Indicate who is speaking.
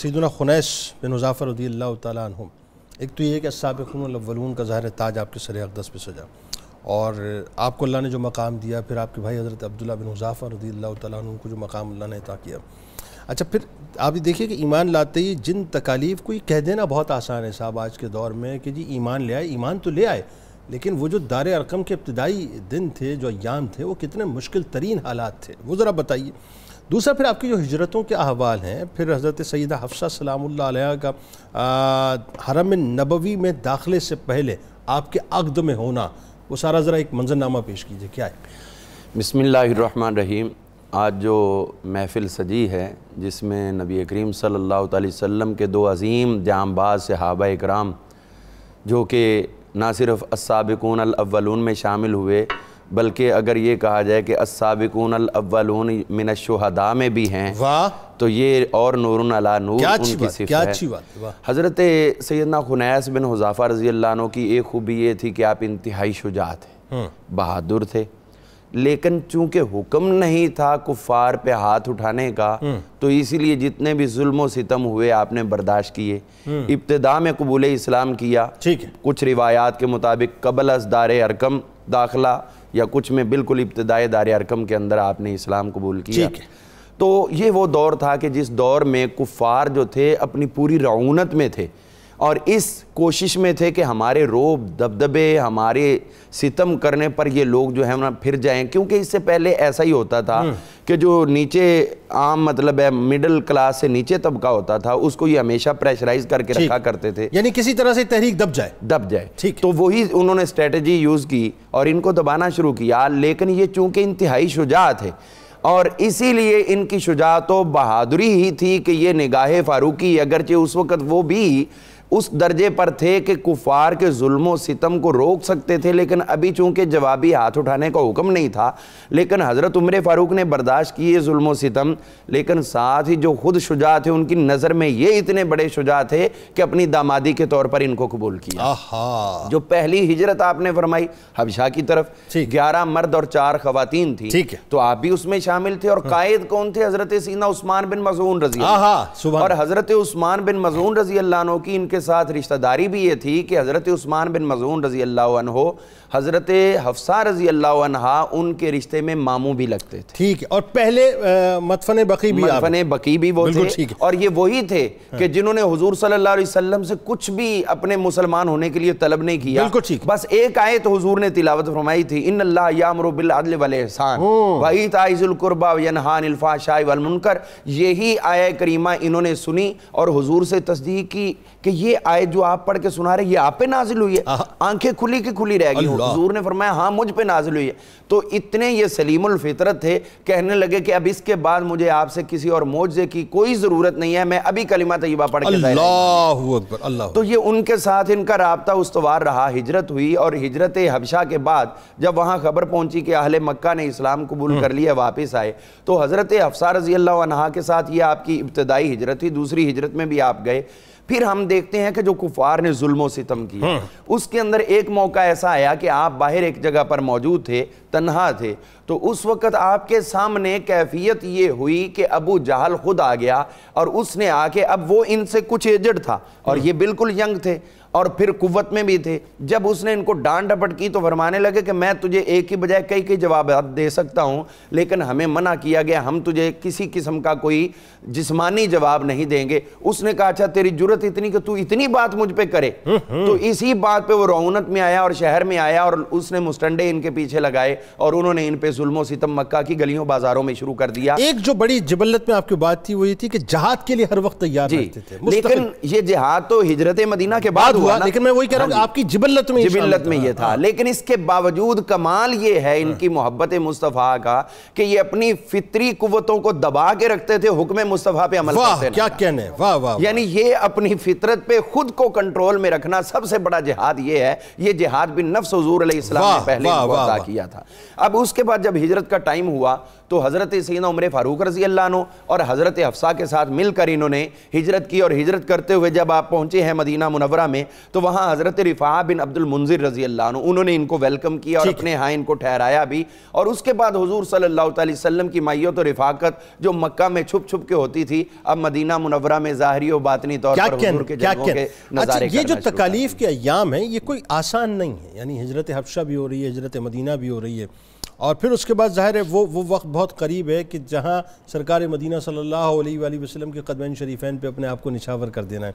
Speaker 1: सैदना खुनैस बिन मुजाफ़र रदी अल्लाह एक तो ये कि सबकून का ज़ाहिर ताज आपके सर अकदस पे सजा और आपको अल्लाह ने जो मकाम दिया फिर आपके भाई हज़रत अब्दुल्ला बिन मुजाफ़र रदी अल्लाह तुम को जो मकाम अल्लाह ने अता किया अच्छा फिर आप ये देखिए कि ईमान लाते ही जिन तकालीफ को ये कह देना बहुत आसान है साहब आज के दौर में कि जी ईमान ले आए ईमान तो ले आए लेकिन वो जो दार अरकम के इब्तदाई दिन थे जो अयाम थे वो कितने मुश्किल तरीन हालात थे वो ज़रा बताइए दूसरा फिर आपकी जो हजरतों के अहवाल हैं फिर हज़रत सैद हफ्सा सलाम का हरम नबवी में दाखिले से पहले आपके अकद में होना वो सारा ज़रा एक मंजरनामा पेश कीजिए क्या
Speaker 2: है रहीम आज जो महफिल सजी है जिसमें नबी करीम सल्लल्लाहु अलैहि वसल्लम के दो अजीम जामबाज सहाबा इकराम जो कि ना सिर्फ असाबिकून अव्वलून में शामिल हुए बल्कि अगर ये कहा जाए कि असाबिकून अव्वल मिन मिनशहदा में भी हैं वाह तो ये और नूर अला नूर क्या अच्छी बात, क्या अच्छी बात हज़रत सैदना खुनैस बिन हुजाफ़ा रजी अल्लाह की एक खूबी ये थी कि आप इंतहाई शुजा थे हम्म। बहादुर थे लेकिन चूंकि हुक्म नहीं था कुफार पे हाथ उठाने का हम्म। तो इसीलिए जितने भी जुल्म सितम हुए आपने बर्दाश्त किए हम्म। इब्तदा में कबूल इस्लाम किया ठीक है कुछ रिवायात के मुताबिक कबल असदार अरकम दाखला या कुछ में बिल्कुल इब्तदाई दार अरकम के अंदर आपने इस्लाम कबूल किया तो ये वो दौर था कि जिस दौर में कुफ़ार जो थे अपनी पूरी रौनत में थे और इस कोशिश में थे कि हमारे रोब दबदबे हमारे सितम करने पर ये लोग जो है ना फिर जाएं क्योंकि इससे पहले ऐसा ही होता था हम्म। कि जो नीचे आम मतलब है मिडिल क्लास से नीचे तबका होता था उसको ये हमेशा प्रेशराइज करके रखा करते थे यानी किसी तरह से तहरीक दब जाए दब जाए ठीक तो वही उन्होंने स्ट्रेटजी यूज़ की और इनको दबाना शुरू किया लेकिन ये चूंकि इंतहाई शुजा थे और इसीलिए इनकी शुजात बहादुरी ही थी कि ये निगाह फारूकी अगरचे उस वक़्त वो भी उस दर्जे पर थे कि कुफार के जुल्म सितम को रोक सकते थे लेकिन अभी चूंकि जवाबी हाथ उठाने का हुक्म नहीं था लेकिन हज़रत उम्र फ़ारूक ने बर्दाश्त किए जुल्म सितम लेकिन साथ ही जो खुद शुजा थे उनकी नज़र में ये इतने बड़े शुजा थे कि अपनी दामादी के तौर पर इनको कबूल किया जो पहली हिजरत आपने फरमाई हबशा की तरफ ग्यारह मर्द और चार खुवान थी ठीक है तो आप भी उसमें शामिल थे और हाँ। कायद कौन थे हज़रत सीना उस्मान बिन मजून रजी और हज़रत उस्मान बिन मजून रजी अल्लाह की इनके के साथ रिश्तेदारी भी ये थी कि हज़रत उस्मान बिन मजून रज़ी अल्लाह हो हज़रत हफ्सा रज़ी अल्लाह उनके रिश्ते में मामू भी लगते थे ठीक है और पहले मतफन बकी भी मतफन बकी भी वो थे और ये वही थे हाँ। कि जिन्होंने हजूर सल्ला वसम से कुछ भी अपने मुसलमान होने के लिए तलब नहीं किया बस एक आयत तो हजूर ने तिलावत फरमाई थी इन अल्लाह यामर बिल अदल वलहसान वही ताइजुलकुरबा यनहान इल्फाशाई वलमुनकर यही आय करीमा इन्होंने सुनी और हजूर से तस्दीक की कि ये ये आए जो आप पढ़ के सुना रहे ये आप पे नाजिल हुई है आंखें खुली की खुली रह गई हजूर ने फरमाया हाँ मुझ पे नाजिल हुई है तो इतने ये सलीमुल फितरत थे कहने लगे कि अब इसके बाद मुझे आपसे किसी और मोजे की कोई ज़रूरत नहीं है मैं अभी कलिमा तयबा पढ़ के तो ये उनके साथ इनका रबता उसवार रहा हिजरत हुई और हिजरत हबशा के बाद जब वहां खबर पहुंची कि अहले मक्का ने इस्लाम कबूल हम्म। कर लिया वापस आए तो हज़रत अफसार रजी अल्लाह के साथ ये आपकी इब्तदाई हिजरत थी दूसरी हिजरत में भी आप गए फिर हम देखते हैं कि जो कुफार ने जुल्मो सितम किया हाँ। उसके अंदर एक मौका ऐसा आया कि आप बाहर एक जगह पर मौजूद थे तन्हा थे तो उस वक्त आपके सामने कैफियत ये हुई कि अबू जहल खुद आ गया और उसने आके अब वो इनसे कुछ एजड था और हाँ। ये बिल्कुल यंग थे और फिर कुवत में भी थे जब उसने इनको डांट डपट की तो फरमाने लगे कि मैं तुझे एक ही बजाय कई कई जवाब दे सकता हूँ लेकिन हमें मना किया गया हम तुझे किसी किस्म का कोई जिस्मानी जवाब नहीं देंगे उसने कहा अच्छा तेरी जरूरत इतनी कि तू इतनी बात मुझ पर करे हम्म, हम्म। तो इसी बात पर वो रौनत में आया और शहर में आया और उसने मुस्टंडे इनके पीछे लगाए और उन्होंने इन पर जुल्मो सितम मक्का की गलियों बाजारों में शुरू कर दिया एक
Speaker 1: जो बड़ी जबलत में आपकी बात थी वो ये थी कि जहाद के लिए हर वक्त तैयार थे लेकिन ये जहाद तो हिजरत मदीना के बाद हुआ लेकिन मैं वही कह रहा हूँ हाँ आपकी जिबलत में जिबिलत
Speaker 2: में ये था हाँ। लेकिन इसके बावजूद कमाल ये है हाँ। इनकी मोहब्बत मुस्तफ़ा का कि ये अपनी फितरी कुतों को दबा के रखते थे हुक्म मुस्तफ़ा पे अमल करते क्या कहने वाह वाह यानी ये अपनी फितरत पे खुद को कंट्रोल में रखना सबसे बड़ा जिहाद ये है ये जिहाद भी नफ्स हजूर इस्लाम ने पहले अदा किया था अब उसके बाद जब हिजरत का टाइम हुआ तो हज़रत सीना उम्र फ़ारूक रजी अल्लाह और हज़रत अफसा के साथ मिलकर इन्होंने हिजरत की और हिजरत करते हुए जब आप पहुंचे हैं मदीना मुनवरा में तो वहां हज़रत रिफा बिन अब्दुल मुंजिर रजी अल्लाह उन्होंने इनको वेलकम किया और अपने हाँ इनको ठहराया भी और उसके बाद हजूर सल्लाम की मैत तो रिफाकत जो मक्का में छुप छुप के होती थी अब मदीना मुनवरा में ज़ाहरी और बातनी तौर पर अच्छा, ये जो तकालीफ
Speaker 1: के अयाम है ये कोई आसान नहीं है यानी हजरत हफ्शा भी हो रही है हजरत मदीना भी हो रही है और फिर उसके बाद ज़ाहिर है वो वो वक्त बहुत करीब है कि जहाँ सरकार मदीना सल्लल्लाहु अलैहि वसल्लम के कदम शरीफ़ैन पे अपने आप को निछावर कर देना है